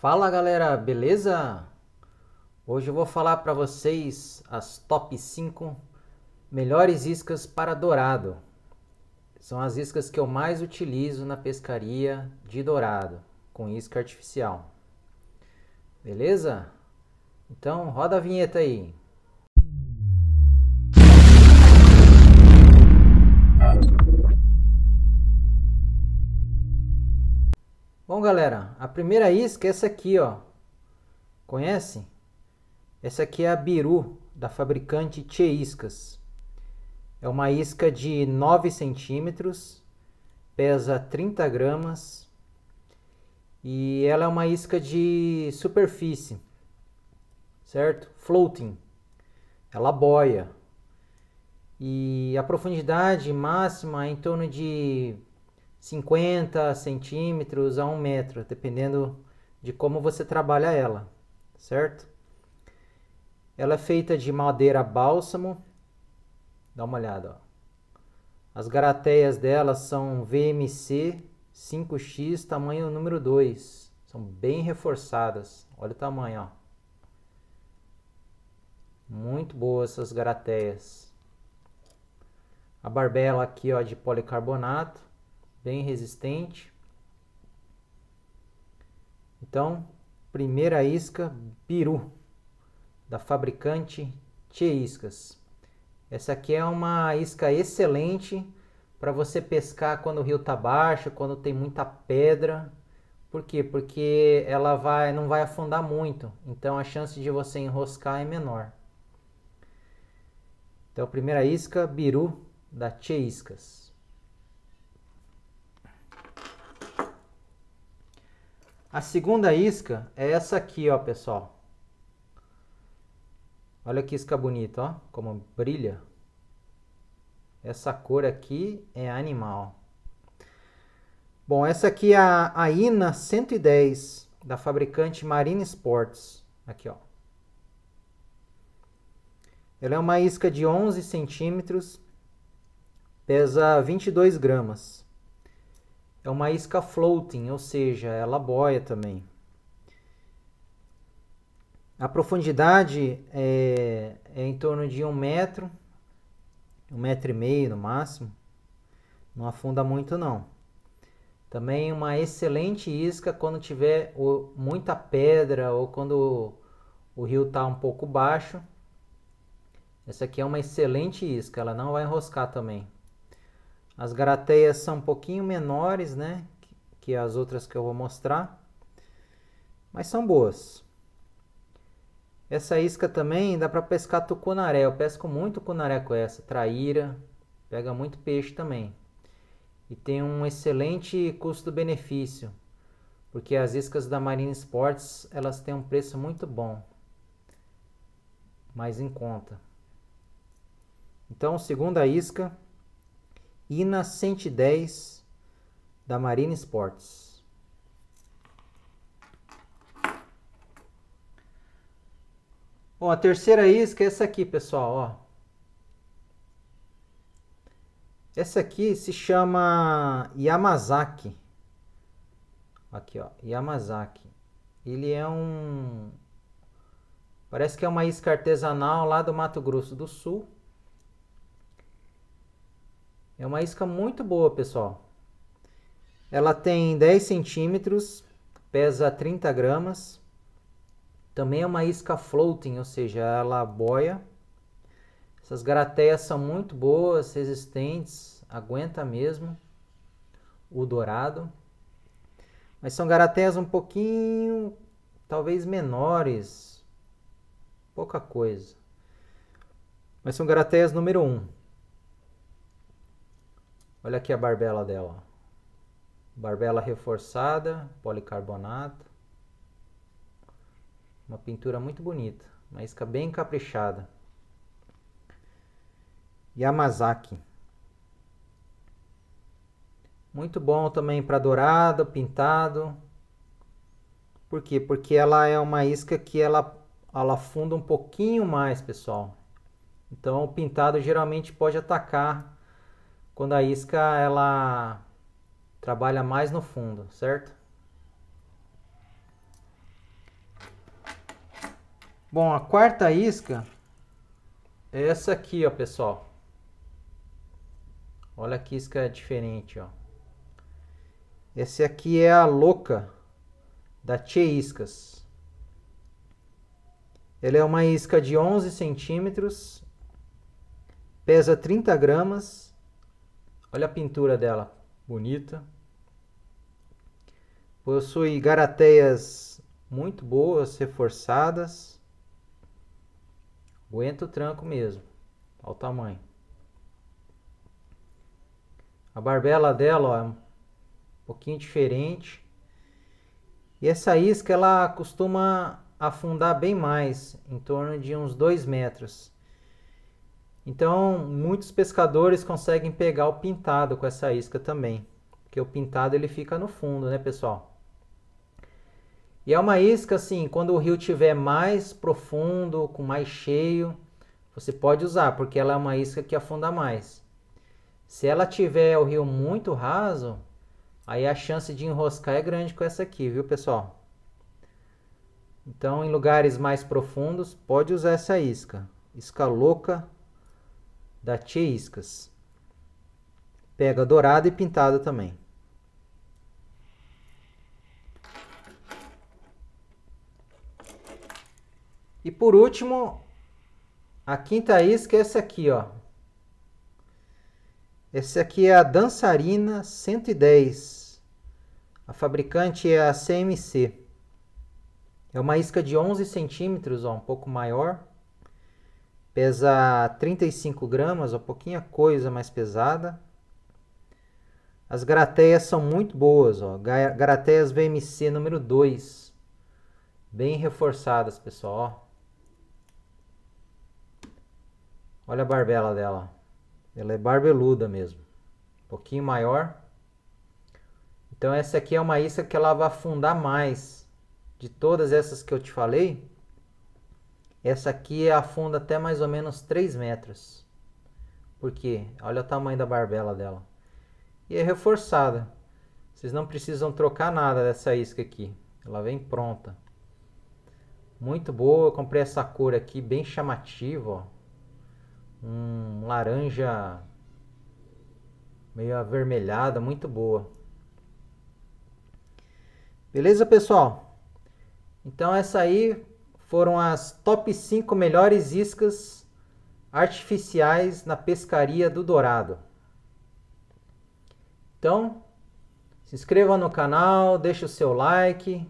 Fala galera, beleza? Hoje eu vou falar para vocês as top 5 melhores iscas para dourado. São as iscas que eu mais utilizo na pescaria de dourado, com isca artificial. Beleza? Então roda a vinheta aí. Bom, galera, a primeira isca é essa aqui, ó. Conhece? Essa aqui é a Biru, da fabricante Tche Iscas. É uma isca de 9 centímetros, pesa 30 gramas e ela é uma isca de superfície, certo? Floating. Ela boia. E a profundidade máxima é em torno de 50 centímetros a 1 metro, dependendo de como você trabalha ela, certo? Ela é feita de madeira bálsamo, dá uma olhada. Ó. As garateias dela são VMC 5X, tamanho número 2, são bem reforçadas, olha o tamanho, ó. Muito boas essas garateias. A barbela aqui ó, de policarbonato bem resistente. Então, primeira isca Biru, da fabricante Tchê Iscas. Essa aqui é uma isca excelente para você pescar quando o rio está baixo, quando tem muita pedra. Por quê? Porque ela vai, não vai afundar muito, então a chance de você enroscar é menor. Então, primeira isca, biru da Tchê Iscas. A segunda isca é essa aqui, ó, pessoal. Olha que isca bonita, ó, como brilha. Essa cor aqui é animal. Bom, essa aqui é a, INA 110 da fabricante Marine Sports. Aqui, ó. Ela é uma isca de 11 centímetros, pesa 22 gramas. É uma isca floating, ou seja, ela boia também. A profundidade é, é em torno de um metro, um metro e meio no máximo. Não afunda muito não. Também uma excelente isca quando tiver muita pedra ou quando o rio está um pouco baixo. Essa aqui é uma excelente isca, ela não vai enroscar também. As garateias são um pouquinho menores, né? Que as outras que eu vou mostrar. Mas são boas. Essa isca também dá para pescar tucunaré. Eu pesco muito tucunaré com essa. Traíra. Pega muito peixe também. E tem um excelente custo-benefício. Porque as iscas da Marina Sports, elas têm um preço muito bom. Mais em conta. Então, segunda isca. INA 110 da Marina Sports. Bom, a terceira isca é essa aqui, pessoal, ó. Essa aqui se chama Yamazaki. Aqui, ó, Yamazaki. Ele é um Parece que é uma isca artesanal lá do Mato Grosso do Sul. É uma isca muito boa, pessoal. Ela tem 10 centímetros, pesa 30 gramas. Também é uma isca floating, ou seja, ela boia. Essas garateias são muito boas, resistentes, aguenta mesmo o dourado. Mas são garateias um pouquinho, talvez menores, pouca coisa. Mas são garateias número 1. Um. Olha aqui a barbela dela. Barbela reforçada, policarbonato. Uma pintura muito bonita, uma isca bem caprichada. Yamazaki. Muito bom também para dourado, pintado. Por quê? Porque ela é uma isca que ela, ela afunda um pouquinho mais, pessoal. Então, o pintado geralmente pode atacar quando a isca ela trabalha mais no fundo, certo? Bom, a quarta isca é essa aqui, ó, pessoal. Olha que isca diferente, ó. Essa aqui é a louca da Tchê Iscas. Ela é uma isca de 11 centímetros, pesa 30 gramas Olha a pintura dela, bonita. Possui garateias muito boas, reforçadas. Aguenta o tranco mesmo. Olha o tamanho. A barbela dela ó, é um pouquinho diferente. E essa isca ela costuma afundar bem mais, em torno de uns 2 metros. Então, muitos pescadores conseguem pegar o pintado com essa isca também, porque o pintado ele fica no fundo, né, pessoal? E é uma isca assim, quando o rio tiver mais profundo, com mais cheio, você pode usar, porque ela é uma isca que afunda mais. Se ela tiver o rio muito raso, aí a chance de enroscar é grande com essa aqui, viu, pessoal? Então, em lugares mais profundos, pode usar essa isca. Isca louca da Tia Iscas. Pega dourada e pintada também. E por último, a quinta isca é essa aqui, ó. Essa aqui é a Dançarina 110. A fabricante é a CMC. É uma isca de 11 centímetros, ó, um pouco maior. Pesa 35 gramas, uma pouquinha coisa mais pesada. As grateias são muito boas, ó. Grateias VMC número 2. Bem reforçadas, pessoal. Olha a barbela dela. Ela é barbeluda mesmo. Um pouquinho maior. Então essa aqui é uma isca que ela vai afundar mais de todas essas que eu te falei. Essa aqui é afunda até mais ou menos 3 metros. Por quê? Olha o tamanho da barbela dela. E é reforçada. Vocês não precisam trocar nada dessa isca aqui. Ela vem pronta. Muito boa. Eu comprei essa cor aqui, bem chamativa. Um laranja meio avermelhada, muito boa. Beleza, pessoal? Então essa aí foram as top 5 melhores iscas artificiais na pescaria do Dourado. Então, se inscreva no canal, deixe o seu like,